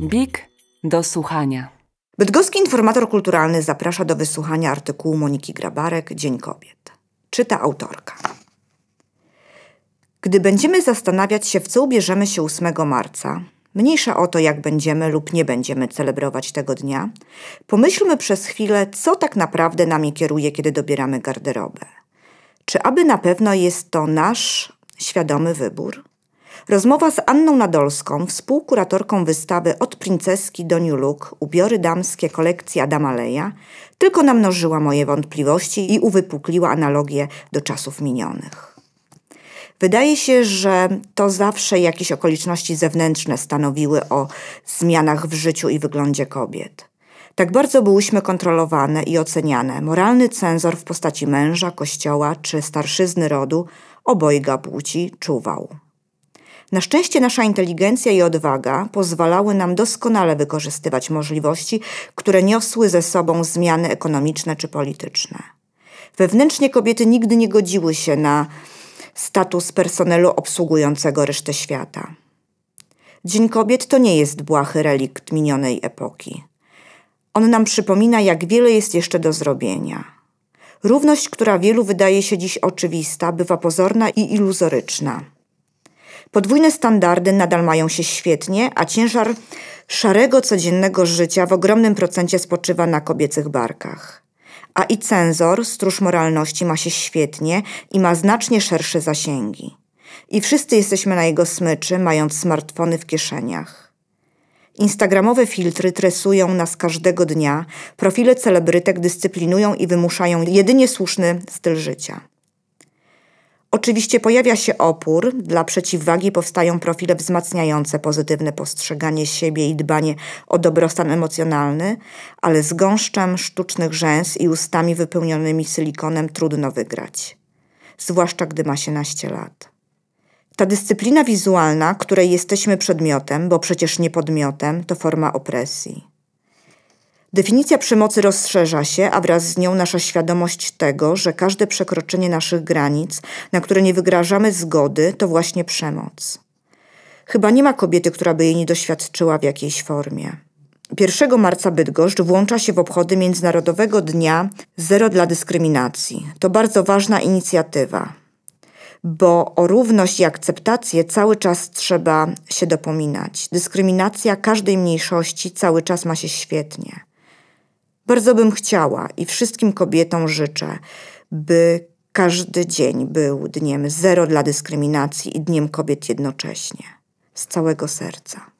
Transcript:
Big do słuchania. Bydgoski informator kulturalny zaprasza do wysłuchania artykułu Moniki Grabarek Dzień Kobiet. Czyta autorka. Gdy będziemy zastanawiać się, w co ubierzemy się 8 marca, mniejsza o to, jak będziemy lub nie będziemy celebrować tego dnia, pomyślmy przez chwilę, co tak naprawdę nami kieruje, kiedy dobieramy garderobę. Czy aby na pewno jest to nasz świadomy wybór? Rozmowa z Anną Nadolską, współkuratorką wystawy Od princeski do New Look, ubiory damskie kolekcji Adama Leja, tylko namnożyła moje wątpliwości i uwypukliła analogię do czasów minionych. Wydaje się, że to zawsze jakieś okoliczności zewnętrzne stanowiły o zmianach w życiu i wyglądzie kobiet. Tak bardzo byłyśmy kontrolowane i oceniane. Moralny cenzor w postaci męża, kościoła czy starszyzny rodu obojga płci czuwał. Na szczęście nasza inteligencja i odwaga pozwalały nam doskonale wykorzystywać możliwości, które niosły ze sobą zmiany ekonomiczne czy polityczne. Wewnętrznie kobiety nigdy nie godziły się na status personelu obsługującego resztę świata. Dzień Kobiet to nie jest błahy relikt minionej epoki. On nam przypomina, jak wiele jest jeszcze do zrobienia. Równość, która wielu wydaje się dziś oczywista, bywa pozorna i iluzoryczna. Podwójne standardy nadal mają się świetnie, a ciężar szarego codziennego życia w ogromnym procencie spoczywa na kobiecych barkach. A i cenzor, stróż moralności, ma się świetnie i ma znacznie szersze zasięgi. I wszyscy jesteśmy na jego smyczy, mając smartfony w kieszeniach. Instagramowe filtry tresują nas każdego dnia, profile celebrytek dyscyplinują i wymuszają jedynie słuszny styl życia. Oczywiście pojawia się opór, dla przeciwwagi powstają profile wzmacniające pozytywne postrzeganie siebie i dbanie o dobrostan emocjonalny, ale z gąszczem sztucznych rzęs i ustami wypełnionymi silikonem trudno wygrać, zwłaszcza gdy ma się naście lat. Ta dyscyplina wizualna, której jesteśmy przedmiotem, bo przecież nie podmiotem, to forma opresji. Definicja przemocy rozszerza się, a wraz z nią nasza świadomość tego, że każde przekroczenie naszych granic, na które nie wygrażamy zgody, to właśnie przemoc. Chyba nie ma kobiety, która by jej nie doświadczyła w jakiejś formie. 1 marca Bydgoszcz włącza się w obchody Międzynarodowego Dnia Zero dla Dyskryminacji. To bardzo ważna inicjatywa, bo o równość i akceptację cały czas trzeba się dopominać. Dyskryminacja każdej mniejszości cały czas ma się świetnie. Bardzo bym chciała i wszystkim kobietom życzę, by każdy dzień był dniem zero dla dyskryminacji i dniem kobiet jednocześnie. Z całego serca.